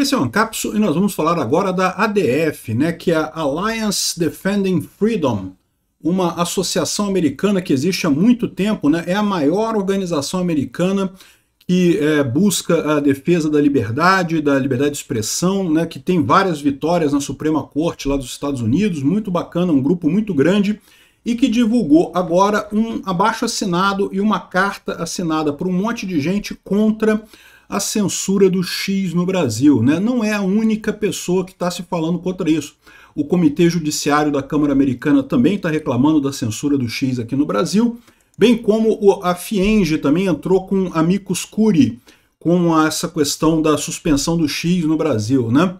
Esse é o Ancapso e nós vamos falar agora da ADF, né, que é a Alliance Defending Freedom, uma associação americana que existe há muito tempo, né, é a maior organização americana que é, busca a defesa da liberdade, da liberdade de expressão, né, que tem várias vitórias na Suprema Corte lá dos Estados Unidos, muito bacana, um grupo muito grande, e que divulgou agora um abaixo assinado e uma carta assinada por um monte de gente contra a censura do X no Brasil. Né? Não é a única pessoa que está se falando contra isso. O Comitê Judiciário da Câmara Americana também está reclamando da censura do X aqui no Brasil, bem como a Fienge também entrou com amicus curi com essa questão da suspensão do X no Brasil. Né?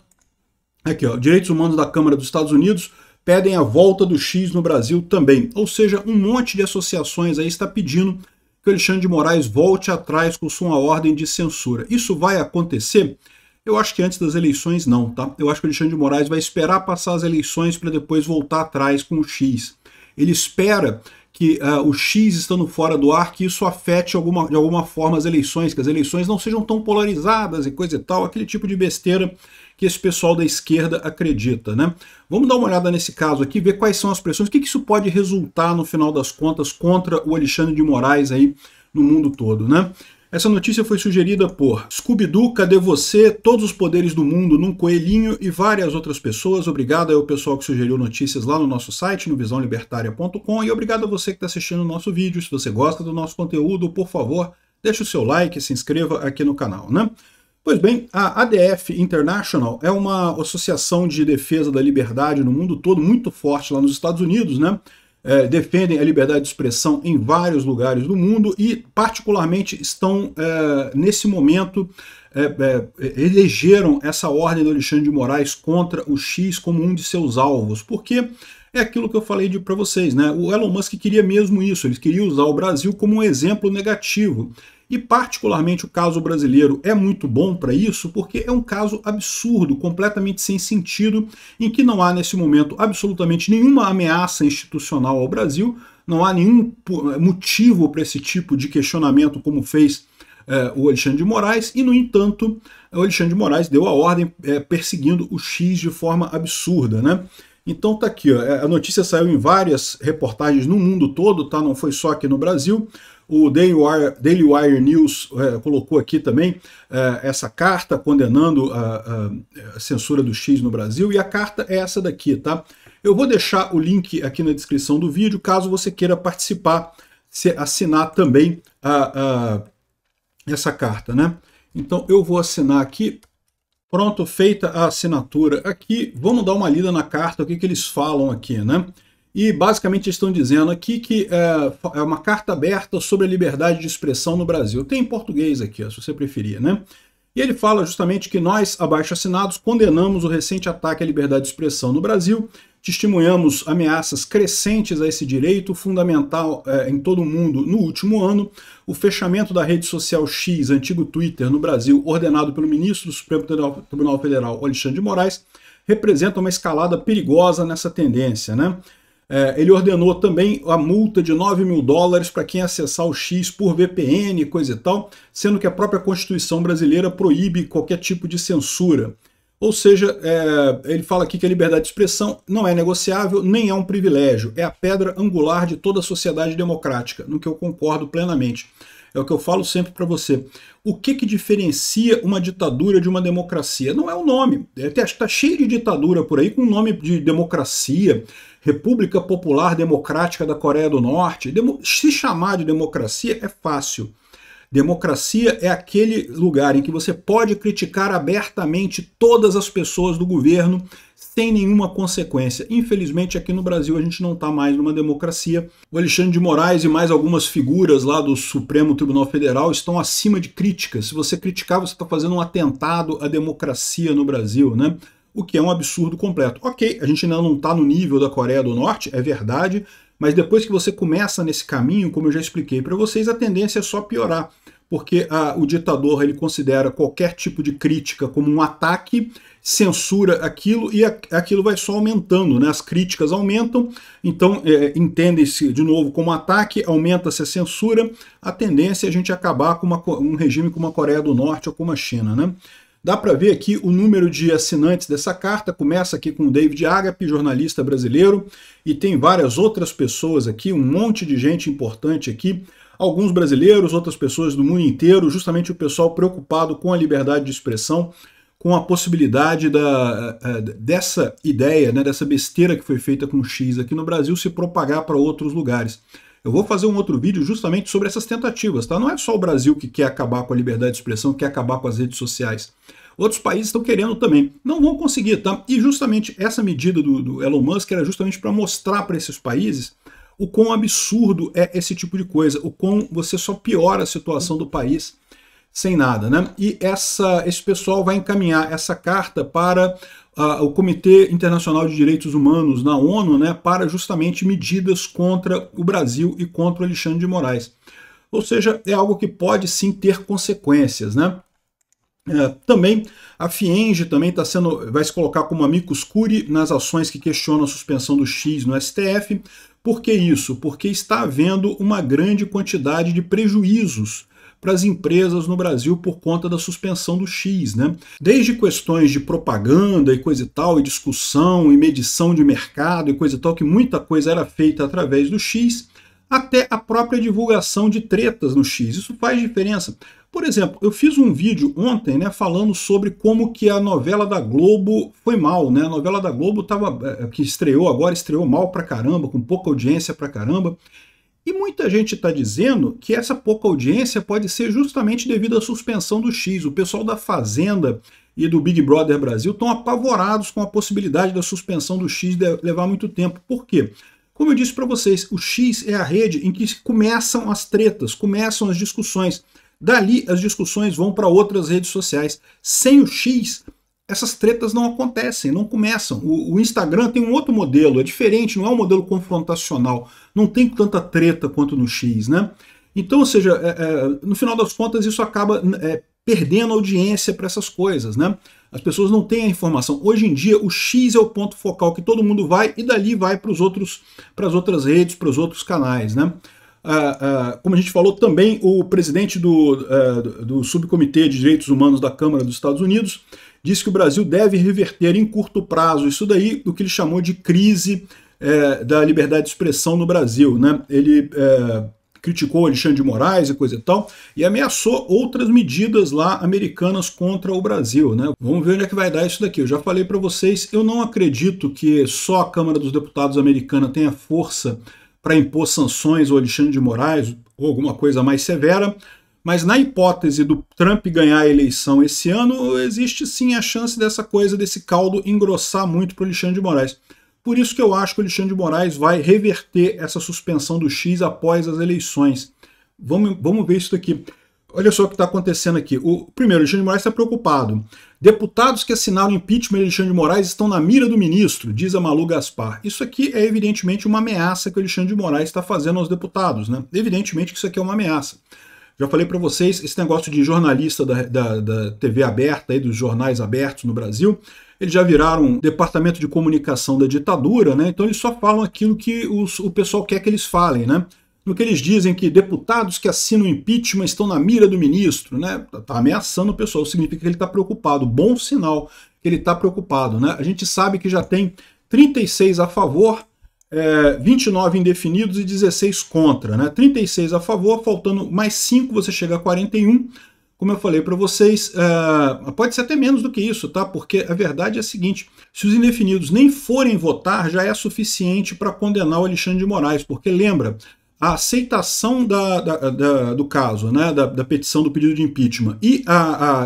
Aqui, ó, Direitos Humanos da Câmara dos Estados Unidos pedem a volta do X no Brasil também. Ou seja, um monte de associações aí está pedindo que Alexandre de Moraes volte atrás com sua ordem de censura. Isso vai acontecer? Eu acho que antes das eleições não, tá? Eu acho que Alexandre de Moraes vai esperar passar as eleições para depois voltar atrás com o X. Ele espera que uh, o X estando fora do ar, que isso afete alguma, de alguma forma as eleições, que as eleições não sejam tão polarizadas e coisa e tal, aquele tipo de besteira que esse pessoal da esquerda acredita. Né? Vamos dar uma olhada nesse caso aqui, ver quais são as pressões, o que, que isso pode resultar no final das contas contra o Alexandre de Moraes aí no mundo todo. Né? Essa notícia foi sugerida por Scooby-Doo, cadê você? Todos os poderes do mundo num coelhinho e várias outras pessoas. Obrigado ao pessoal que sugeriu notícias lá no nosso site, no visãolibertária.com. E obrigado a você que está assistindo o nosso vídeo. Se você gosta do nosso conteúdo, por favor, deixe o seu like e se inscreva aqui no canal, né? Pois bem, a ADF International é uma associação de defesa da liberdade no mundo todo, muito forte lá nos Estados Unidos, né? É, defendem a liberdade de expressão em vários lugares do mundo e, particularmente, estão, é, nesse momento, é, é elegeram essa ordem do Alexandre de Moraes contra o X como um de seus alvos, porque é aquilo que eu falei para vocês, né? O Elon Musk queria mesmo isso, ele queria usar o Brasil como um exemplo negativo. E, particularmente, o caso brasileiro é muito bom para isso, porque é um caso absurdo, completamente sem sentido, em que não há, nesse momento, absolutamente nenhuma ameaça institucional ao Brasil, não há nenhum eh, motivo para esse tipo de questionamento, como fez eh, o Alexandre de Moraes, e, no entanto, o Alexandre de Moraes deu a ordem eh, perseguindo o X de forma absurda, né? Então tá aqui, ó, a notícia saiu em várias reportagens no mundo todo, tá? Não foi só aqui no Brasil. O Daily Wire, Daily Wire News é, colocou aqui também é, essa carta condenando a, a, censura do X no Brasil, e a carta é essa daqui, tá? Eu vou deixar o link aqui na descrição do vídeo, caso você queira participar, se assinar também a, essa carta, né? Então eu vou assinar aqui, Pronto, feita a assinatura aqui, vamos dar uma lida na carta, o que, que eles falam aqui, né? E basicamente estão dizendo aqui que é, é, uma carta aberta sobre a liberdade de expressão no Brasil. Tem em português aqui, se você preferir, né? E ele fala justamente que nós, abaixo assinados, condenamos o recente ataque à liberdade de expressão no Brasil, testemunhamos ameaças crescentes a esse direito fundamental é, em todo o mundo no último ano, o fechamento da rede social X, antigo Twitter, no Brasil, ordenado pelo ministro do Supremo Tribunal Federal, Alexandre de Moraes, representa uma escalada perigosa nessa tendência, né? É, ele ordenou também a multa de 9 mil dólares para quem acessar o X por VPN, coisa e tal, sendo que a própria Constituição brasileira proíbe qualquer tipo de censura. Ou seja, é, ele fala aqui que a liberdade de expressão não é negociável, nem é um privilégio, é a pedra angular de toda a sociedade democrática, no que eu concordo plenamente. É o que eu falo sempre para você. O que, que diferencia uma ditadura de uma democracia? Não é o nome. Está é, tá cheio de ditadura por aí com o nome de democracia, República Popular Democrática da Coreia do Norte. Se chamar de democracia é fácil. Democracia é aquele lugar em que você pode criticar abertamente todas as pessoas do governo sem nenhuma consequência. Infelizmente, aqui no Brasil a gente não está mais numa democracia. O Alexandre de Moraes e mais algumas figuras lá do Supremo Tribunal Federal estão acima de críticas. Se você criticar, você está fazendo um atentado à democracia no Brasil, né? O que é um absurdo completo. Ok, a gente ainda não está no nível da Coreia do Norte, é verdade, mas depois que você começa nesse caminho, como eu já expliquei para vocês, a tendência é só piorar, porque a, ah, o ditador ele considera qualquer tipo de crítica como um ataque, censura aquilo e a, aquilo vai só aumentando, né? As críticas aumentam, então é, entendem-se de novo como ataque, aumenta-se a censura, a tendência é a gente acabar com uma, um regime como a Coreia do Norte ou como a China, né? Dá para ver aqui o número de assinantes dessa carta. Começa aqui com o David Agape, jornalista brasileiro, e tem várias outras pessoas aqui, um monte de gente importante aqui. Alguns brasileiros, outras pessoas do mundo inteiro, justamente o pessoal preocupado com a liberdade de expressão, com a possibilidade da, eh, eh, dessa ideia, né, dessa besteira que foi feita com X aqui no Brasil, se propagar para outros lugares. Eu vou fazer um outro vídeo justamente sobre essas tentativas, tá? Não é só o Brasil que quer acabar com a liberdade de expressão, quer acabar com as redes sociais. Outros países estão querendo também. Não vão conseguir, tá? E justamente essa medida do, do Elon Musk era justamente para mostrar para esses países o quão absurdo é esse tipo de coisa, o quão você só piora a situação do país sem nada, né? E essa, esse pessoal vai encaminhar essa carta para o Comitê Internacional de Direitos Humanos na ONU né, para justamente medidas contra o Brasil e contra o Alexandre de Moraes. Ou seja, é algo que pode sim ter consequências. Né? É, também a Fienge também tá sendo, vai se colocar como amicus curi nas ações que questionam a suspensão do X no STF. Por que isso? Porque está havendo uma grande quantidade de prejuízos para as empresas no Brasil por conta da suspensão do X, né? Desde questões de propaganda e coisa e tal, e discussão e medição de mercado e coisa e tal, que muita coisa era feita através do X, até a própria divulgação de tretas no X. Isso faz diferença. Por exemplo, eu fiz um vídeo ontem, né, falando sobre como que a novela da Globo foi mal, né? A novela da Globo tava eh, que estreou agora, estreou mal pra caramba, com pouca audiência pra caramba. E muita gente está dizendo que essa pouca audiência pode ser justamente devido à suspensão do X. O pessoal da Fazenda e do Big Brother Brasil estão apavorados com a possibilidade da suspensão do X levar muito tempo. Por quê? Como eu disse para vocês, o X é a rede em que começam as tretas, começam as discussões. Dali as discussões vão para outras redes sociais. Sem o X, essas tretas não acontecem, não começam. O, o, Instagram tem um outro modelo, é diferente, não é um modelo confrontacional, não tem tanta treta quanto no X, né? Então, ou seja, é, é, no final das contas, isso acaba é, perdendo audiência para essas coisas, né? As pessoas não têm a informação. Hoje em dia, o X é o ponto focal que todo mundo vai e dali vai para os outros, para as outras redes, para os outros canais, né? Ah, ah, como a gente falou também, o presidente eh, do, do subcomitê de direitos humanos da Câmara dos Estados Unidos disse que o Brasil deve reverter em curto prazo isso daí, do que ele chamou de crise é, da liberdade de expressão no Brasil. Né? Ele é, criticou Alexandre de Moraes e coisa e tal, e ameaçou outras medidas lá americanas contra o Brasil. Né? Vamos ver onde é que vai dar isso daqui. Eu já falei para vocês, eu não acredito que só a Câmara dos Deputados americana tenha força para impor sanções ao Alexandre de Moraes ou alguma coisa mais severa, mas na hipótese do Trump ganhar a eleição esse ano, existe sim a chance dessa coisa, desse caldo engrossar muito para o Alexandre de Moraes. Por isso que eu acho que o Alexandre de Moraes vai reverter essa suspensão do X após as eleições. Vamos, vamos ver isso aqui. Olha só o que está acontecendo aqui. O, primeiro, o Alexandre de Moraes está preocupado. Deputados que assinaram impeachment de Alexandre de Moraes estão na mira do ministro, diz a Malu Gaspar. Isso aqui é evidentemente uma ameaça que o Alexandre de Moraes está fazendo aos deputados. Né? Evidentemente que isso aqui é uma ameaça. Já falei para vocês, esse negócio de jornalista da, da, da TV aberta, aí, dos jornais abertos no Brasil, eles já viraram um departamento de comunicação da ditadura, né? então eles só falam aquilo que os, o pessoal quer que eles falem. Né? No que eles dizem que deputados que assinam impeachment estão na mira do ministro, né? tá, tá ameaçando o pessoal, significa que ele está preocupado, bom sinal que ele está preocupado. Né? A gente sabe que já tem 36 a favor é, 29 indefinidos e 16 contra, né? 36 a favor, faltando mais 5, você chega a 41. Como eu falei para vocês, é, pode ser até menos do que isso, tá? Porque a verdade é a seguinte: se os indefinidos nem forem votar, já é suficiente para condenar o Alexandre de Moraes, porque lembra, a aceitação da, da, da, do caso, né, da, petição do pedido de impeachment e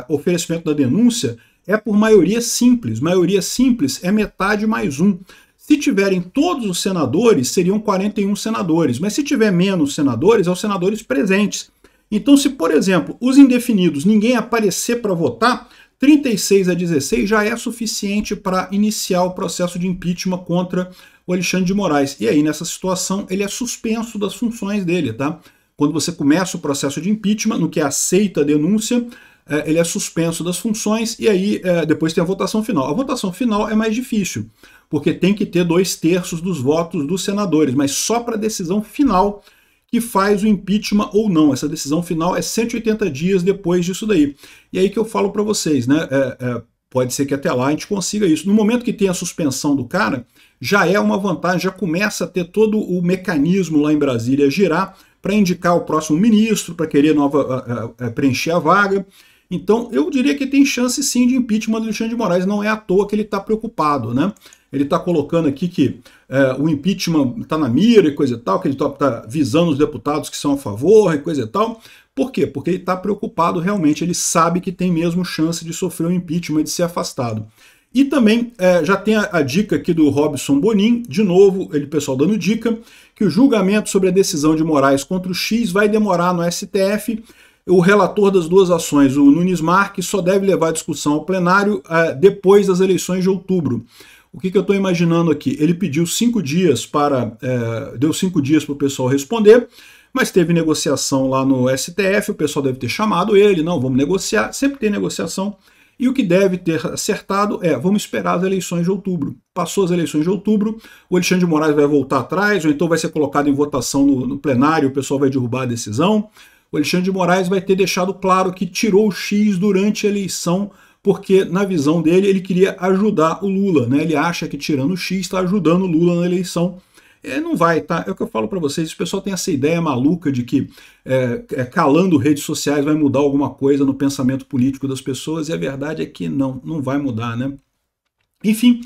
o oferecimento da denúncia é por maioria simples. Maioria simples é metade mais um. Se tiverem todos os senadores, seriam 41 senadores, mas se tiver menos senadores, é os senadores presentes. Então, se, por exemplo, os indefinidos, ninguém aparecer para votar, 36 a 16 já é suficiente para iniciar o processo de impeachment contra o Alexandre de Moraes. E aí, nessa situação, ele é suspenso das funções dele, tá? Quando você começa o processo de impeachment, no que é aceita a denúncia, é, ele é suspenso das funções e aí é, depois tem a votação final. A votação final é mais difícil, porque tem que ter dois terços dos votos dos senadores, mas só para a decisão final que faz o impeachment ou não. Essa decisão final é 180 dias depois disso daí. E aí que eu falo para vocês, né? É, é, pode ser que até lá a gente consiga isso. No momento que tem a suspensão do cara, já é uma vantagem, já começa a ter todo o mecanismo lá em Brasília girar para indicar o próximo ministro, para querer nova, preencher a vaga. Então, eu diria que tem chance sim de impeachment do Alexandre de Moraes, não é à toa que ele está preocupado, né? Ele está colocando aqui que é, o impeachment está na mira e coisa e tal, que ele está tá visando os deputados que são a favor e coisa e tal. Por quê? Porque ele está preocupado realmente, ele sabe que tem mesmo chance de sofrer o um impeachment, de ser afastado. E também é, já tem a, a, dica aqui do Robson Bonin, de novo, ele pessoal dando dica, que o julgamento sobre a decisão de Moraes contra o X vai demorar no STF o relator das duas ações, o Nunes Marques, só deve levar a discussão ao plenário uh, depois das eleições de outubro. O que, que eu estou imaginando aqui? Ele pediu cinco dias para. Uh, deu cinco dias para o pessoal responder, mas teve negociação lá no STF, o pessoal deve ter chamado ele, não, vamos negociar, sempre tem negociação. E o que deve ter acertado é, vamos esperar as eleições de outubro. Passou as eleições de outubro, o Alexandre de Moraes vai voltar atrás, ou então vai ser colocado em votação no, no plenário, o pessoal vai derrubar a decisão, o Alexandre de Moraes vai ter deixado claro que tirou o X durante a eleição, porque, na visão dele, ele queria ajudar o Lula. Né? Ele acha que tirando o X está ajudando o Lula na eleição. É, não vai, tá? É o que eu falo para vocês. O pessoal tem essa ideia maluca de que é, é, calando redes sociais vai mudar alguma coisa no pensamento político das pessoas, e a verdade é que não, não vai mudar, né? Enfim,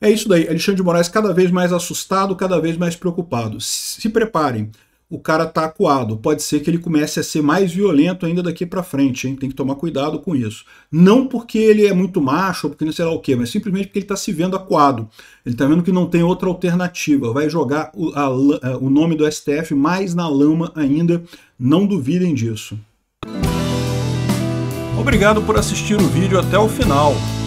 é isso daí. Alexandre de Moraes cada vez mais assustado, cada vez mais preocupado. Se preparem o cara está acuado. Pode ser que ele comece a ser mais violento ainda daqui para frente, hein? Tem que tomar cuidado com isso. Não porque ele é muito macho, ou porque não sei lá o quê, mas simplesmente porque ele está se vendo acuado. Ele está vendo que não tem outra alternativa. Vai jogar o, a, a, eh, o nome do STF mais na lama ainda. Não duvidem disso. Obrigado por assistir o vídeo até o final.